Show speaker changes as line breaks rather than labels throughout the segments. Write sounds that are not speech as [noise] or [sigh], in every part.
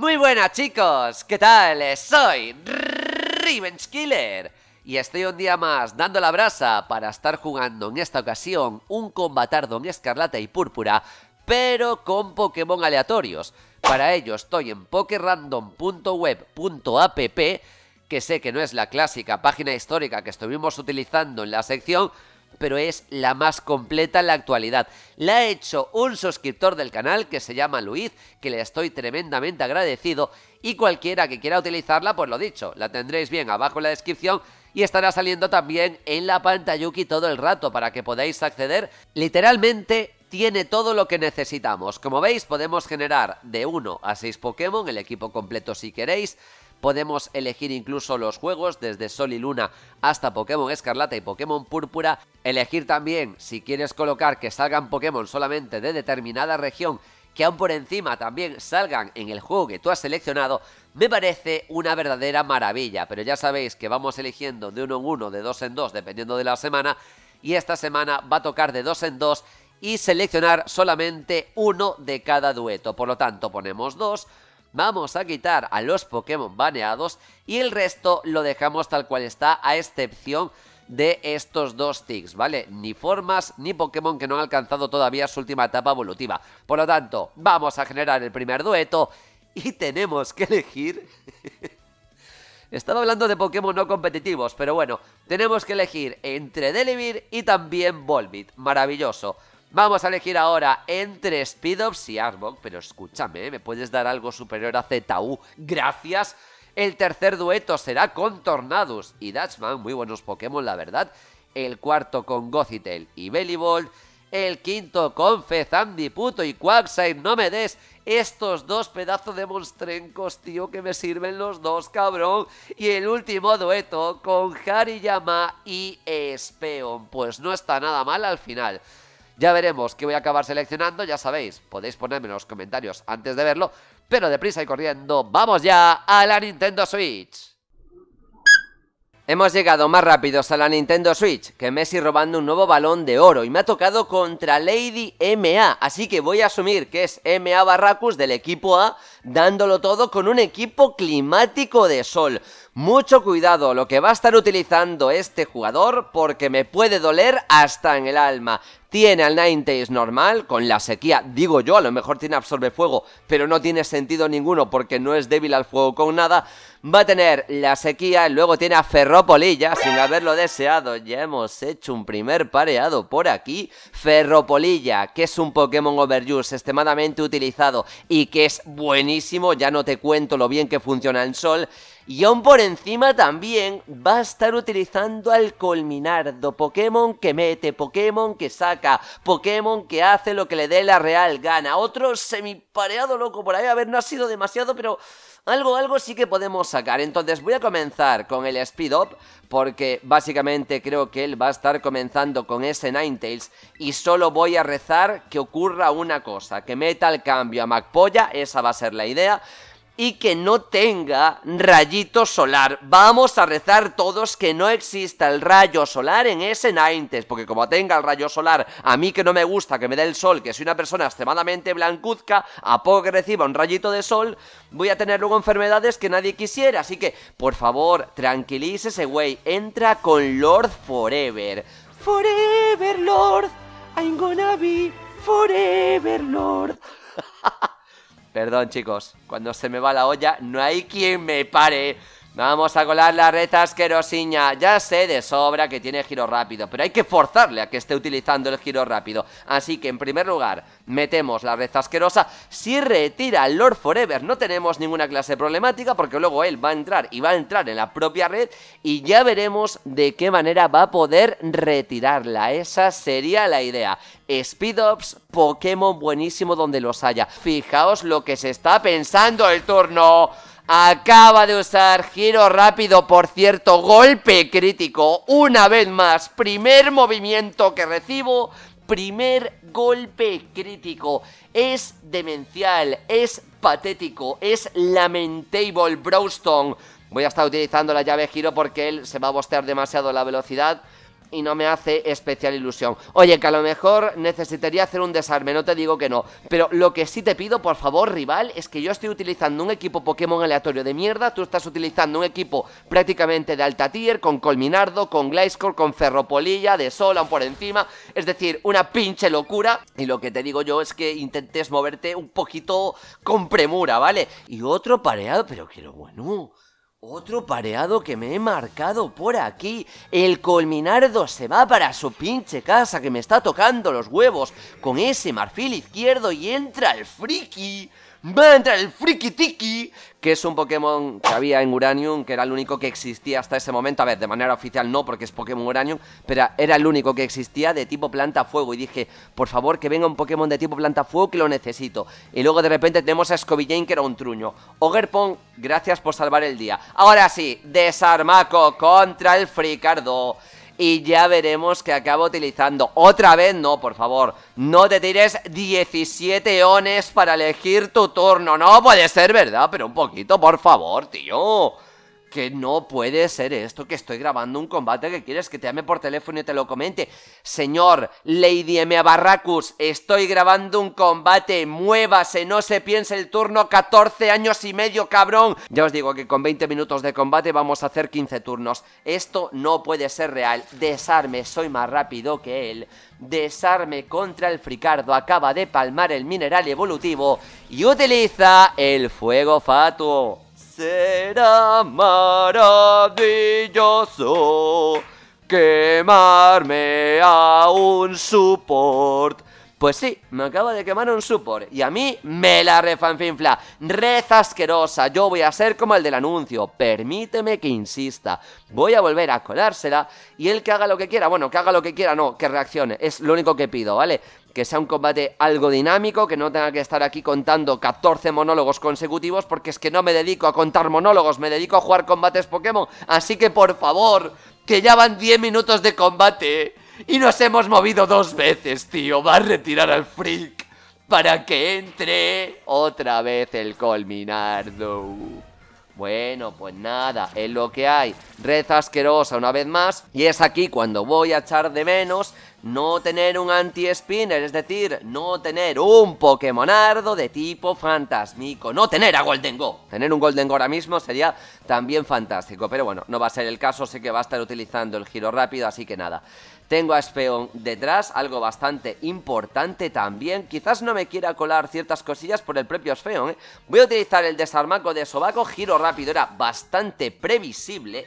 Muy buenas chicos, ¿qué tal? Soy Revenge Killer y estoy un día más dando la brasa para estar jugando en esta ocasión un combatardo escarlata y púrpura, pero con Pokémon aleatorios. Para ello estoy en pokerandom.web.app, que sé que no es la clásica página histórica que estuvimos utilizando en la sección, pero es la más completa en la actualidad. La ha hecho un suscriptor del canal que se llama Luis, que le estoy tremendamente agradecido y cualquiera que quiera utilizarla, pues lo dicho, la tendréis bien abajo en la descripción y estará saliendo también en la pantalla yuki todo el rato para que podáis acceder literalmente tiene todo lo que necesitamos. Como veis, podemos generar de 1 a 6 Pokémon, el equipo completo si queréis. Podemos elegir incluso los juegos, desde Sol y Luna hasta Pokémon Escarlata y Pokémon Púrpura. Elegir también si quieres colocar que salgan Pokémon solamente de determinada región que aún por encima también salgan en el juego que tú has seleccionado, me parece una verdadera maravilla. Pero ya sabéis que vamos eligiendo de uno en uno, de dos en dos, dependiendo de la semana. Y esta semana va a tocar de dos en dos y seleccionar solamente uno de cada dueto. Por lo tanto, ponemos dos, vamos a quitar a los Pokémon baneados y el resto lo dejamos tal cual está, a excepción de estos dos ticks, ¿vale? Ni formas ni Pokémon que no han alcanzado todavía su última etapa evolutiva. Por lo tanto, vamos a generar el primer dueto y tenemos que elegir... [laughs] Estaba hablando de Pokémon no competitivos, pero bueno, tenemos que elegir entre Delivir y también Volbit. Maravilloso. Vamos a elegir ahora entre Speedops y Arbok, pero escúchame, ¿eh? ¿me puedes dar algo superior a ZU? Gracias. El tercer dueto será con Tornadus y Dashman, muy buenos Pokémon la verdad. El cuarto con Gothitelle y Bellybolt. El quinto con Puto y Quagsire, no me des estos dos pedazos de monstruencos, tío, que me sirven los dos, cabrón. Y el último dueto con Hariyama y Espeon. Pues no está nada mal al final. Ya veremos qué voy a acabar seleccionando, ya sabéis, podéis ponerme en los comentarios antes de verlo, pero deprisa y corriendo, ¡vamos ya a la Nintendo Switch! Hemos llegado más rápidos a la Nintendo Switch que Messi robando un nuevo balón de oro y me ha tocado contra Lady MA, así que voy a asumir que es MA Barracus del equipo A dándolo todo con un equipo climático de sol. Mucho cuidado lo que va a estar utilizando este jugador porque me puede doler hasta en el alma. Tiene al Ninetales normal, con la sequía, digo yo, a lo mejor tiene absorbe fuego, pero no tiene sentido ninguno porque no es débil al fuego con nada. Va a tener la sequía, luego tiene a Ferropolilla, sin haberlo deseado. Ya hemos hecho un primer pareado por aquí. Ferropolilla, que es un Pokémon Overuse extremadamente utilizado y que es buenísimo buenísimo, ya no te cuento lo bien que funciona el sol. Y aún por encima también va a estar utilizando al Colminardo, Pokémon que mete, Pokémon que saca, Pokémon que hace lo que le dé la real gana. Otro semipareado loco por ahí, a ver, no ha sido demasiado, pero algo, algo sí que podemos sacar. Entonces voy a comenzar con el Speed Up, porque básicamente creo que él va a estar comenzando con ese Ninetales y solo voy a rezar que ocurra una cosa, que meta el cambio a Macpolla, esa va a ser la idea y que no tenga rayito solar. Vamos a rezar todos que no exista el rayo solar en ese 90s. porque como tenga el rayo solar, a mí que no me gusta que me dé el sol, que soy una persona extremadamente blancuzca, a poco que reciba un rayito de sol, voy a tener luego enfermedades que nadie quisiera. Así que, por favor, tranquilícese, güey. Entra con Lord Forever. Forever Lord, I'm gonna be Forever Lord. [laughs] Perdón, chicos, cuando se me va la olla, no hay quien me pare. Vamos a colar la red asquerosiña. Ya sé de sobra que tiene giro rápido, pero hay que forzarle a que esté utilizando el giro rápido. Así que, en primer lugar, metemos la red asquerosa. Si retira Lord Forever, no tenemos ninguna clase problemática, porque luego él va a entrar y va a entrar en la propia red y ya veremos de qué manera va a poder retirarla. Esa sería la idea. Speedups, Pokémon buenísimo donde los haya. Fijaos lo que se está pensando el turno. Acaba de usar giro rápido, por cierto, golpe crítico. Una vez más, primer movimiento que recibo, primer golpe crítico. Es demencial, es patético, es lamentable Browstone. Voy a estar utilizando la llave giro porque él se va a bostear demasiado la velocidad y no me hace especial ilusión. Oye, que a lo mejor necesitaría hacer un desarme, no te digo que no. Pero lo que sí te pido, por favor, rival, es que yo estoy utilizando un equipo Pokémon aleatorio de mierda. Tú estás utilizando un equipo prácticamente de alta tier, con Colminardo, con Gliscor, con Ferropolilla, de Solan por encima. Es decir, una pinche locura. Y lo que te digo yo es que intentes moverte un poquito con premura, ¿vale? Y otro pareado, pero quiero lo bueno. Otro pareado que me he marcado por aquí. El Colminardo se va para su pinche casa que me está tocando los huevos con ese marfil izquierdo y entra el friki va a entrar el Friki Tiki, que es un Pokémon que había en Uranium, que era el único que existía hasta ese momento. A ver, de manera oficial no, porque es Pokémon Uranium, pero era el único que existía de tipo planta fuego. Y dije, por favor, que venga un Pokémon de tipo planta fuego, que lo necesito. Y luego de repente tenemos a Jane, que era un truño. Ogerpon, gracias por salvar el día. Ahora sí, desarmaco contra el Fricardo y ya veremos que acaba utilizando. Otra vez, no, por favor, no te tires 17 ones para elegir tu turno. No puede ser verdad, pero un poquito, por favor, tío que no puede ser esto, que estoy grabando un combate que quieres que te llame por teléfono y te lo comente. Señor, Lady M. Barracus, estoy grabando un combate, muévase, no se piense el turno, 14 años y medio, cabrón. Ya os digo que con 20 minutos de combate vamos a hacer 15 turnos. Esto no puede ser real. Desarme, soy más rápido que él. Desarme contra el Fricardo, acaba de palmar el mineral evolutivo y utiliza el fuego fatuo será maravilloso quemarme a un support. Pues sí, me acaba de quemar un support y a mí me la refanfinfla, Reza asquerosa, yo voy a ser como el del anuncio, permíteme que insista, voy a volver a colársela y el que haga lo que quiera, bueno, que haga lo que quiera, no, que reaccione, es lo único que pido, ¿vale? que sea un combate algo dinámico, que no tenga que estar aquí contando 14 monólogos consecutivos, porque es que no me dedico a contar monólogos, me dedico a jugar combates Pokémon. Así que por favor, que ya van 10 minutos de combate y nos hemos movido dos veces, tío. Va a retirar al freak para que entre otra vez el Colminardo. Bueno, pues nada, es lo que hay. Red asquerosa una vez más. Y es aquí cuando voy a echar de menos no tener un anti-spinner, es decir, no tener un Pokémonardo de tipo fantasmico, no tener a Golden Go. Tener un Golden Go ahora mismo sería también fantástico, pero bueno, no va a ser el caso, sé que va a estar utilizando el giro rápido, así que nada. Tengo a Espeon detrás, algo bastante importante también. Quizás no me quiera colar ciertas cosillas por el propio Espeon ¿eh? Voy a utilizar el desarmaco de Sobaco, giro rápido, era bastante previsible.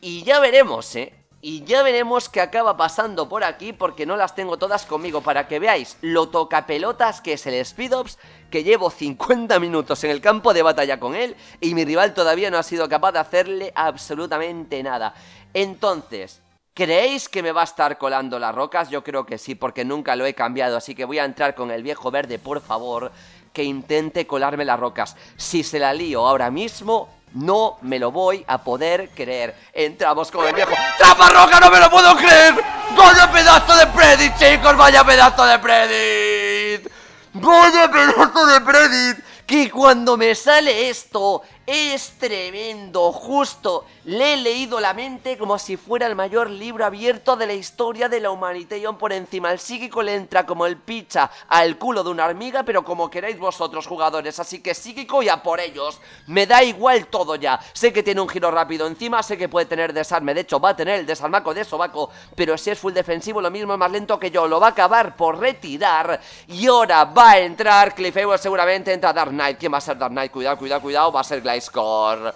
Y ya veremos, ¿eh? Y ya veremos qué acaba pasando por aquí porque no las tengo todas conmigo para que veáis lo toca pelotas que es el Speedops que llevo 50 minutos en el campo de batalla con él y mi rival todavía no ha sido capaz de hacerle absolutamente nada. Entonces, ¿Creéis que me va a estar colando las rocas? Yo creo que sí, porque nunca lo he cambiado, así que voy a entrar con el viejo verde, por favor, que intente colarme las rocas. Si se la lío ahora mismo, no me lo voy a poder creer. Entramos con el viejo ¡Trapa roca, ¡No me lo puedo creer! ¡Vaya pedazo de Predit, chicos! ¡Vaya pedazo de Predit! ¡Vaya pedazo de Predit! Que cuando me sale esto es tremendo, justo. Le he leído la mente como si fuera el mayor libro abierto de la historia de la humanidad. Y por encima, el psíquico le entra como el picha al culo de una hormiga, pero como queráis vosotros, jugadores. Así que psíquico y a por ellos. Me da igual todo ya. Sé que tiene un giro rápido encima, sé que puede tener desarme. De hecho, va a tener el desarmaco de sobaco. Pero si es full defensivo, lo mismo es más lento que yo. Lo va a acabar por retirar. Y ahora va a entrar Cliffhanger seguramente. Entra Dark Knight. ¿Quién va a ser Dark Knight? Cuidado, cuidado, cuidado. Va a ser Gliscor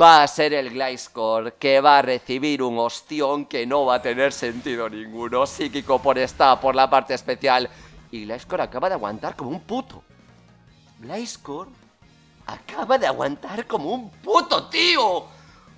va a ser el Gliscor que va a recibir un ostión que no va a tener sentido ninguno. Psíquico por esta, por la parte especial. Y Gliscor acaba de aguantar como un puto. Gliscor acaba de aguantar como un puto, tío.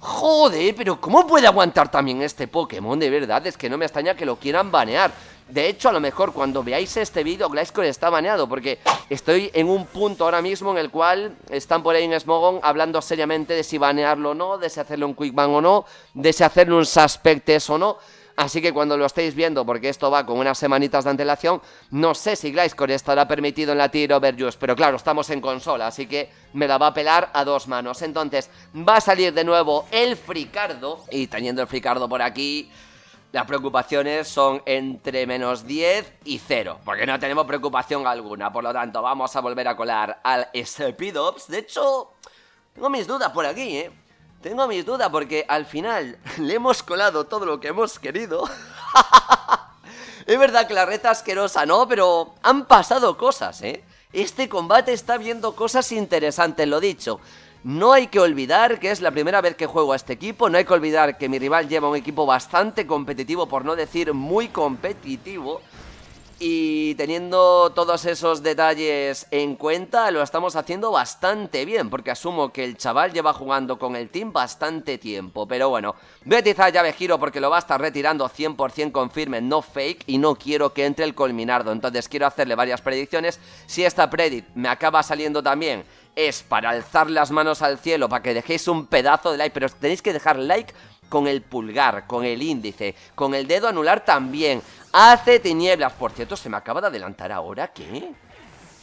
Joder, pero ¿cómo puede aguantar también este Pokémon? De verdad, es que no me extraña que lo quieran banear. De hecho, a lo mejor cuando veáis este vídeo, Gliscor está baneado, porque estoy en un punto ahora mismo en el cual están por ahí en Smogon hablando seriamente de si banearlo o no, de si hacerle un quick ban o no, de si hacerle un suspectes o no. Así que cuando lo estéis viendo, porque esto va con unas semanitas de antelación, no sé si Gliscor estará permitido en la tier overuse, pero claro, estamos en consola, así que me la va a pelar a dos manos. Entonces, va a salir de nuevo el Fricardo, y teniendo el Fricardo por aquí... Las preocupaciones son entre menos 10 y 0, porque no tenemos preocupación alguna. Por lo tanto, vamos a volver a colar al Speedops. De hecho, tengo mis dudas por aquí, ¿eh? Tengo mis dudas porque al final [laughs] le hemos colado todo lo que hemos querido. [laughs] es verdad que la reta asquerosa no, pero han pasado cosas, ¿eh? Este combate está viendo cosas interesantes, lo dicho. No hay que olvidar que es la primera vez que juego a este equipo, no hay que olvidar que mi rival lleva un equipo bastante competitivo, por no decir muy competitivo. Y teniendo todos esos detalles en cuenta, lo estamos haciendo bastante bien, porque asumo que el chaval lleva jugando con el team bastante tiempo. Pero bueno, voy a utilizar llave giro porque lo va a estar retirando 100% confirme, no fake, y no quiero que entre el colminardo. Entonces quiero hacerle varias predicciones. Si esta predict me acaba saliendo también es para alzar las manos al cielo, para que dejéis un pedazo de like, pero tenéis que dejar like con el pulgar, con el índice, con el dedo anular también. Hace tinieblas. Por cierto, se me acaba de adelantar ahora, ¿qué?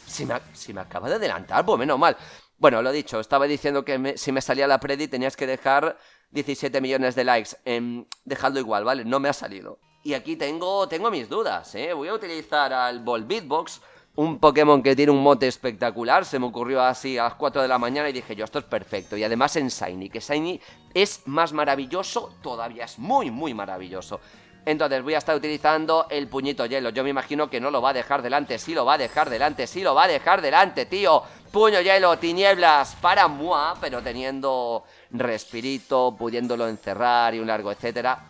Se me, acaba de adelantar, pues menos mal. Bueno, lo he dicho, estaba diciendo que si me salía la predi tenías que dejar 17 millones de likes. en em, dejadlo igual, ¿vale? No me ha salido. Y aquí tengo, tengo mis dudas, ¿eh? Voy a utilizar al Volbeatbox un Pokémon que tiene un mote espectacular. Se me ocurrió así a las 4 de la mañana y dije yo, esto es perfecto. Y además en Shiny, que Shiny es más maravilloso todavía, es muy, muy maravilloso. Entonces voy a estar utilizando el puñito hielo. Yo me imagino que no lo va a dejar delante. Sí lo va a dejar delante, sí lo va a dejar delante, tío. Puño hielo, tinieblas para Mua, pero teniendo respirito, pudiéndolo encerrar y un largo etcétera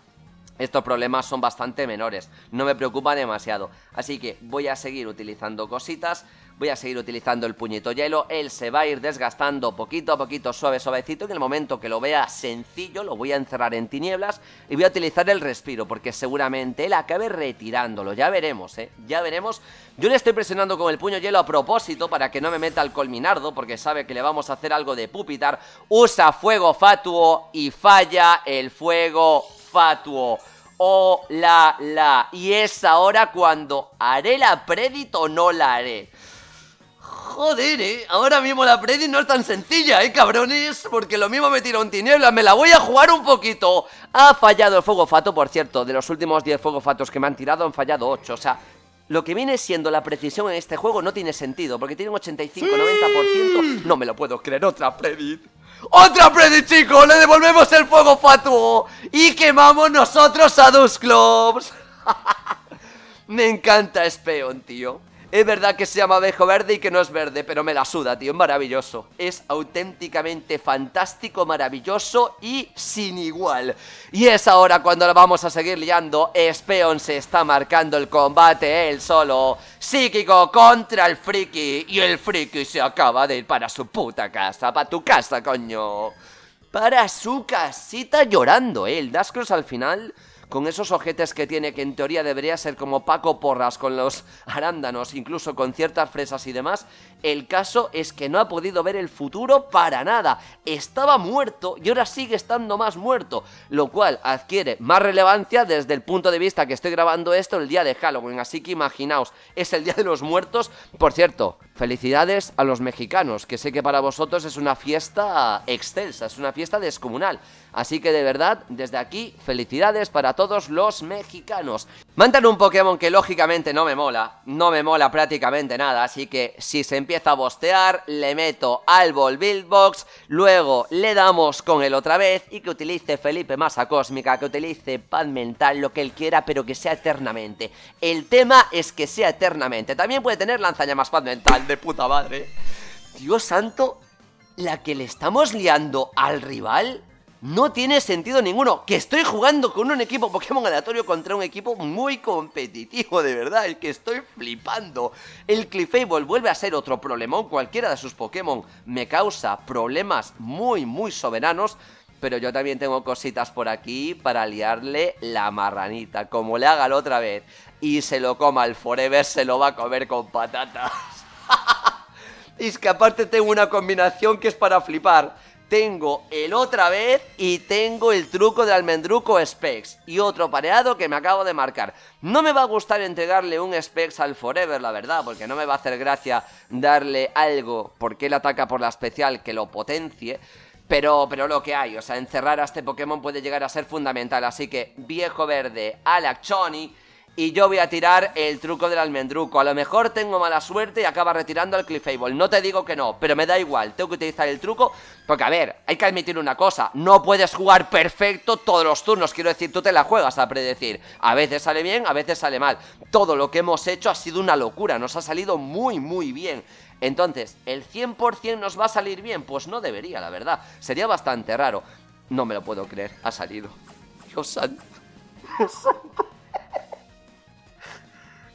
estos problemas son bastante menores, no me preocupa demasiado. Así que voy a seguir utilizando cositas, voy a seguir utilizando el puñito hielo, él se va a ir desgastando poquito a poquito, suave, suavecito, en el momento que lo vea sencillo lo voy a encerrar en tinieblas y voy a utilizar el respiro, porque seguramente él acabe retirándolo, ya veremos, ¿eh? Ya veremos. Yo le estoy presionando con el puño hielo a propósito para que no me meta el colminardo, porque sabe que le vamos a hacer algo de pupitar. Usa fuego fatuo y falla el fuego fatuo. O la la. Y es ahora cuando haré la predit o no la haré. Joder, eh. Ahora mismo la predit no es tan sencilla, eh, cabrones. Porque lo mismo me tiró un tinieblas. Me la voy a jugar un poquito. Ha fallado el fuego fato, por cierto. De los últimos 10 fuego fatos que me han tirado, han fallado 8. O sea, lo que viene siendo la precisión en este juego no tiene sentido. Porque tiene un 85-90%. No me lo puedo creer, otra predit. ¡Otra predi, chicos! ¡Le devolvemos el fuego fatuo! Y quemamos nosotros a dos clubs. [laughs] Me encanta Speon, tío. Es verdad que se llama abejo verde y que no es verde, pero me la suda, tío, es maravilloso. Es auténticamente fantástico, maravilloso y sin igual. Y es ahora cuando la vamos a seguir liando. Speon se está marcando el combate él solo. Psíquico contra el friki. Y el friki se acaba de ir para su puta casa, para tu casa, coño. Para su casita llorando, ¿eh? El al final con esos ojetes que tiene, que en teoría debería ser como Paco Porras, con los arándanos, incluso con ciertas fresas y demás, el caso es que no ha podido ver el futuro para nada. Estaba muerto y ahora sigue estando más muerto, lo cual adquiere más relevancia desde el punto de vista que estoy grabando esto el día de Halloween. Así que imaginaos, es el Día de los Muertos. Por cierto, felicidades a los mexicanos, que sé que para vosotros es una fiesta excelsa, es una fiesta descomunal. Así que de verdad, desde aquí, felicidades para todos los mexicanos. Mantan un Pokémon que lógicamente no me mola, no me mola prácticamente nada, así que si se empieza a bostear, le meto al build buildbox, luego le damos con él otra vez y que utilice Felipe masa cósmica, que utilice pad mental, lo que él quiera, pero que sea eternamente. El tema es que sea eternamente. También puede tener más pad mental, de puta madre. Dios santo, la que le estamos liando al rival no tiene sentido ninguno. Que estoy jugando con un equipo Pokémon aleatorio contra un equipo muy competitivo, de verdad. El que estoy flipando. El Cliffable vuelve a ser otro problemón. Cualquiera de sus Pokémon me causa problemas muy, muy soberanos. Pero yo también tengo cositas por aquí para liarle la marranita. Como le haga la otra vez y se lo coma el Forever, se lo va a comer con patatas. [laughs] y es que aparte tengo una combinación que es para flipar tengo el otra vez y tengo el truco de almendruco Specs y otro pareado que me acabo de marcar. No me va a gustar entregarle un Specs al Forever, la verdad, porque no me va a hacer gracia darle algo porque él ataca por la especial que lo potencie. Pero, pero lo que hay, o sea, encerrar a este Pokémon puede llegar a ser fundamental. Así que, viejo verde, Alakchoni y yo voy a tirar el truco del almendruco. A lo mejor tengo mala suerte y acaba retirando al Cliffable. No te digo que no, pero me da igual. Tengo que utilizar el truco porque, a ver, hay que admitir una cosa. No puedes jugar perfecto todos los turnos. Quiero decir, tú te la juegas a predecir. A veces sale bien, a veces sale mal. Todo lo que hemos hecho ha sido una locura. Nos ha salido muy, muy bien. Entonces, ¿el 100% nos va a salir bien? Pues no debería, la verdad. Sería bastante raro. No me lo puedo creer. Ha salido. Dios santo. Dios [laughs] santo. [laughs]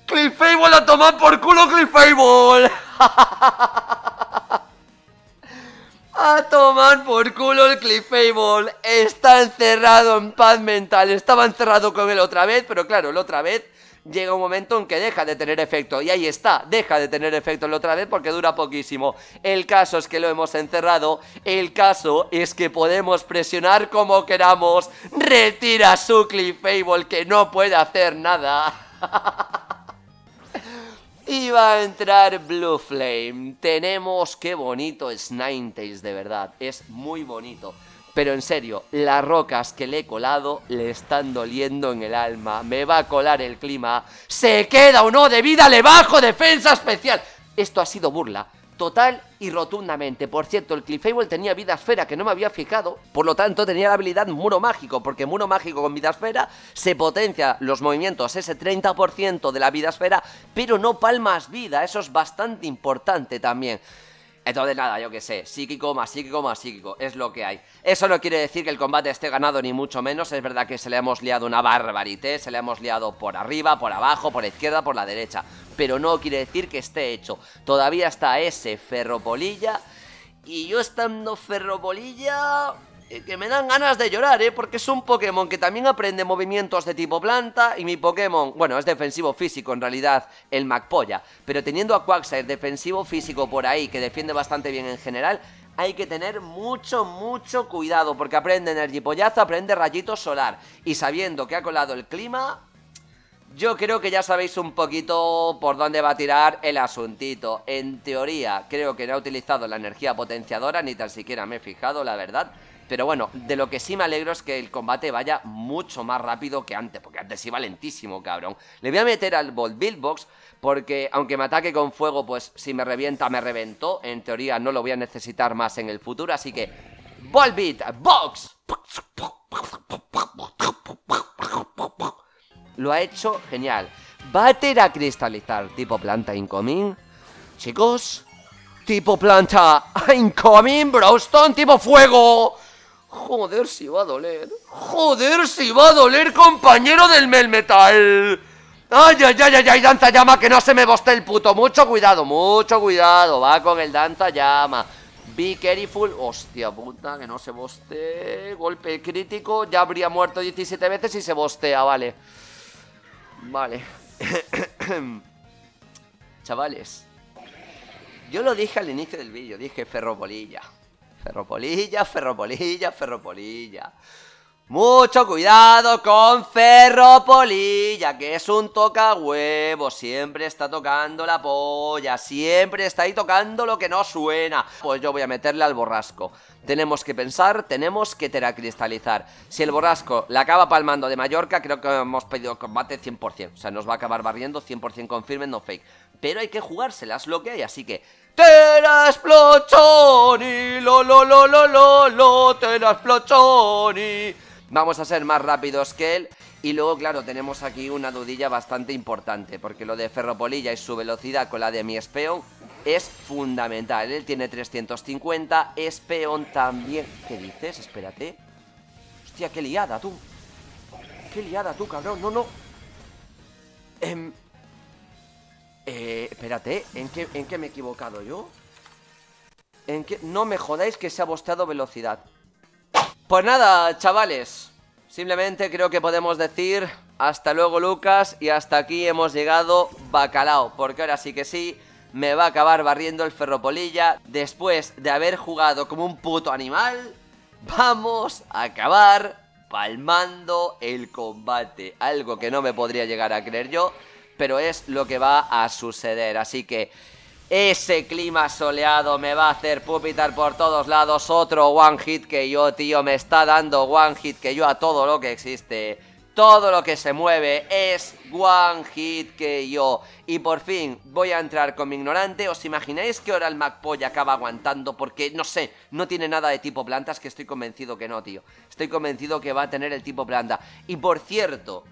¡Cliffable a tomar por culo Cliff [laughs] a tomar por culo el Cliffable! Está encerrado en paz mental. Estaba encerrado con él otra vez, pero claro, la otra vez llega un momento en que deja de tener efecto. Y ahí está, deja de tener efecto la otra vez porque dura poquísimo. El caso es que lo hemos encerrado. El caso es que podemos presionar como queramos. Retira su Cliffable que no puede hacer nada. [laughs] Y va a entrar Blue Flame. Tenemos qué bonito es de verdad. Es muy bonito. Pero en serio, las rocas que le he colado le están doliendo en el alma. Me va a colar el clima. Se queda o no de vida, le bajo defensa especial. Esto ha sido burla total y rotundamente. Por cierto, el Cliffable tenía vida esfera que no me había fijado, por lo tanto tenía la habilidad Muro Mágico, porque Muro Mágico con vida esfera se potencia los movimientos, ese 30% de la vida esfera, pero no palmas vida, eso es bastante importante también. Entonces nada, yo que sé, psíquico más psíquico más psíquico, es lo que hay. Eso no quiere decir que el combate esté ganado ni mucho menos, es verdad que se le hemos liado una barbarité, se le hemos liado por arriba, por abajo, por la izquierda, por la derecha, pero no quiere decir que esté hecho. Todavía está ese ferropolilla y yo estando ferropolilla... Eh, que me dan ganas de llorar, ¿eh? Porque es un Pokémon que también aprende movimientos de tipo planta y mi Pokémon, bueno, es defensivo físico en realidad, el Macpolla. Pero teniendo a Quagsire defensivo físico por ahí, que defiende bastante bien en general, hay que tener mucho, mucho cuidado porque aprende Energy Pollazo, aprende Rayito Solar. Y sabiendo que ha colado el clima, yo creo que ya sabéis un poquito por dónde va a tirar el asuntito. En teoría, creo que no ha utilizado la energía potenciadora, ni tan siquiera me he fijado, la verdad. Pero bueno, de lo que sí me alegro es que el combate vaya mucho más rápido que antes, porque antes iba lentísimo, cabrón. Le voy a meter al Bolt Box porque aunque me ataque con fuego, pues si me revienta, me reventó. En teoría no lo voy a necesitar más en el futuro, así que... Bolt Build Box! Lo ha hecho genial. Bater a cristalizar tipo planta incoming. Chicos, tipo planta incoming, Broston, tipo fuego. Joder, si va a doler. Joder, si va a doler, compañero del Melmetal. Ay, ay, ay, ay, ay, danza llama, que no se me boste el puto. Mucho cuidado, mucho cuidado. Va con el danza llama. Be careful. Hostia puta, que no se boste. Golpe crítico. Ya habría muerto 17 veces y se bostea, vale. Vale. [coughs] Chavales. Yo lo dije al inicio del vídeo, dije ferrobolilla. Ferropolilla, ferropolilla, ferropolilla. Mucho cuidado con Ferropolilla, que es un toca huevos Siempre está tocando la polla, siempre está ahí tocando lo que no suena. Pues yo voy a meterle al borrasco. Tenemos que pensar, tenemos que teracristalizar. Si el borrasco la acaba palmando de Mallorca, creo que hemos pedido combate 100%. O sea, nos va a acabar barriendo 100% confirmen, no fake. Pero hay que jugárselas lo que hay, así que Tera Splochoni, lo lo lo lo lo lo, Tera Splochoni. Vamos a ser más rápidos que él. Y luego, claro, tenemos aquí una dudilla bastante importante, porque lo de Ferropolilla y su velocidad con la de mi Speon es fundamental. Él tiene 350, Speon también... ¿Qué dices? Espérate. Hostia, qué liada, tú. Qué liada, tú, cabrón. No, no. Eh, eh, espérate, ¿eh? ¿en qué, me he equivocado yo? ¿En qué? No me jodáis que se ha bosteado velocidad Pues nada, chavales Simplemente creo que podemos decir Hasta luego Lucas Y hasta aquí hemos llegado Bacalao Porque ahora sí que sí Me va a acabar barriendo el ferropolilla Después de haber jugado como un puto animal Vamos a acabar palmando el combate Algo que no me podría llegar a creer yo pero es lo que va a suceder. Así que ese clima soleado me va a hacer pupitar por todos lados. Otro one hit que yo, tío, me está dando one hit que yo a todo lo que existe. Todo lo que se mueve es one hit que yo. Y por fin voy a entrar con mi ignorante. ¿Os imagináis que ahora el MacPoy acaba aguantando? Porque, no sé, no tiene nada de tipo plantas que estoy convencido que no, tío. Estoy convencido que va a tener el tipo planta. Y por cierto,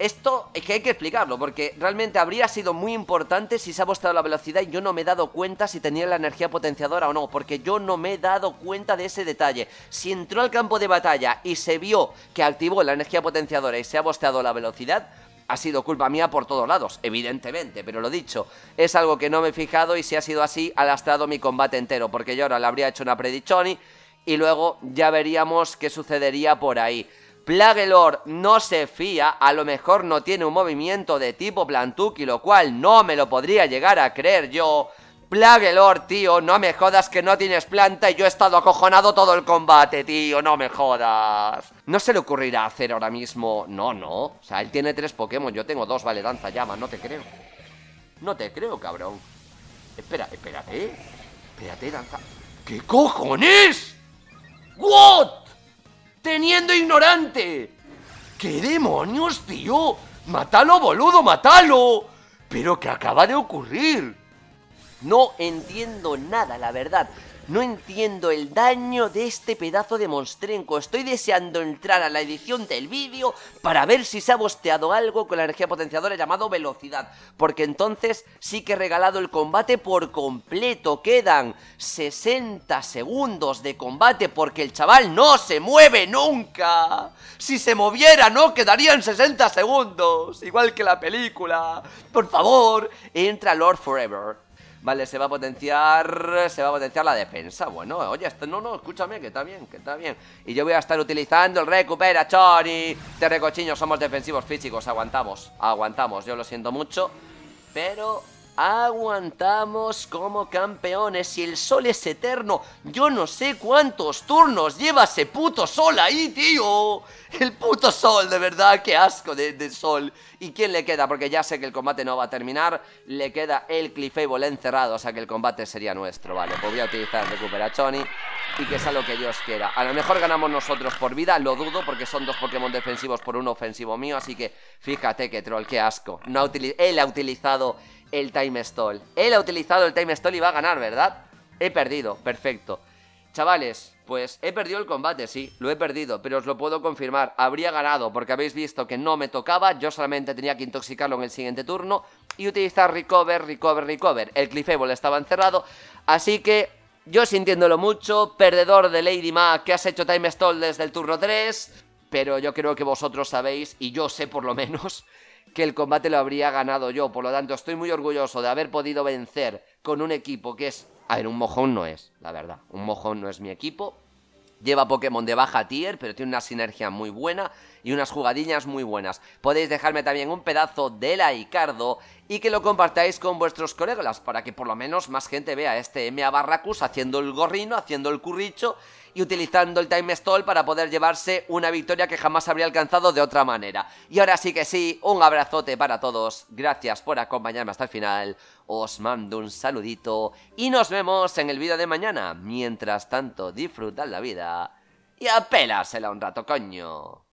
esto es que hay que explicarlo, porque realmente habría sido muy importante si se ha bosteado la velocidad y yo no me he dado cuenta si tenía la energía potenciadora o no, porque yo no me he dado cuenta de ese detalle. Si entró al campo de batalla y se vio que activó la energía potenciadora y se ha bosteado la velocidad, ha sido culpa mía por todos lados, evidentemente, pero lo dicho, es algo que no me he fijado y si ha sido así, ha lastrado mi combate entero, porque yo ahora le habría hecho una predichoni y luego ya veríamos qué sucedería por ahí. Plague no se fía, a lo mejor no tiene un movimiento de tipo Plantuki, lo cual no me lo podría llegar a creer yo. Plague tío, no me jodas que no tienes planta y yo he estado acojonado todo el combate, tío, no me jodas. No se le ocurrirá hacer ahora mismo... No, no. O sea, él tiene tres Pokémon, yo tengo dos, vale, danza llama, no te creo. No te creo, cabrón. Espera, espérate. Espérate, danza... ¿Qué cojones? ¿What? teniendo ignorante. ¿Qué demonios, tío? Mátalo, boludo, mátalo. Pero ¿qué acaba de ocurrir? No entiendo nada, la verdad. No entiendo el daño de este pedazo de monstrenco. Estoy deseando entrar a la edición del vídeo para ver si se ha bosteado algo con la energía potenciadora llamado velocidad. Porque entonces sí que he regalado el combate por completo. Quedan 60 segundos de combate porque el chaval no se mueve nunca. Si se moviera, no, quedarían 60 segundos. Igual que la película. Por favor, entra Lord Forever. Vale, se va a potenciar. Se va a potenciar la defensa. Bueno, oye, no, no, escúchame, que está bien, que está bien. Y yo voy a estar utilizando el recupera, Chori. Terrecochiño, somos defensivos físicos, aguantamos. Aguantamos, yo lo siento mucho. Pero aguantamos como campeones y el sol es eterno. Yo no sé cuántos turnos lleva ese puto sol ahí, tío. El puto sol, de verdad, qué asco de, sol. ¿Y quién le queda? Porque ya sé que el combate no va a terminar. Le queda el Cliffable encerrado, o sea que el combate sería nuestro. Vale, pues voy a utilizar Recupera Choni y que sea lo que Dios quiera. A lo mejor ganamos nosotros por vida, lo dudo, porque son dos Pokémon defensivos por un ofensivo mío, así que fíjate que troll, qué asco. él ha utilizado el Time Stall. Él ha utilizado el Time Stall y va a ganar, ¿verdad? He perdido, perfecto. Chavales, pues he perdido el combate, sí, lo he perdido, pero os lo puedo confirmar, habría ganado porque habéis visto que no me tocaba, yo solamente tenía que intoxicarlo en el siguiente turno y utilizar recover, recover, recover. El Cliffable estaba encerrado, así que yo sintiéndolo mucho, perdedor de Lady Ma, que has hecho time stall desde el turno 3, pero yo creo que vosotros sabéis, y yo sé por lo [laughs] menos, que el combate lo habría ganado yo, por lo tanto estoy muy orgulloso de haber podido vencer con un equipo que es... A ver, un mojón no es, la verdad, un mojón no es mi equipo, lleva Pokémon de baja tier, pero tiene una sinergia muy buena y unas jugadillas muy buenas. Podéis dejarme también un pedazo de la Icardo y que lo compartáis con vuestros colegas para que por lo menos más gente vea este MA Barracus haciendo el gorrino, haciendo el curricho y utilizando el time stall para poder llevarse una victoria que jamás habría alcanzado de otra manera. Y ahora sí que sí, un abrazote para todos, gracias por acompañarme hasta el final, os mando un saludito y nos vemos en el vídeo de mañana. Mientras tanto, disfrutad la vida y apelasela un rato, coño.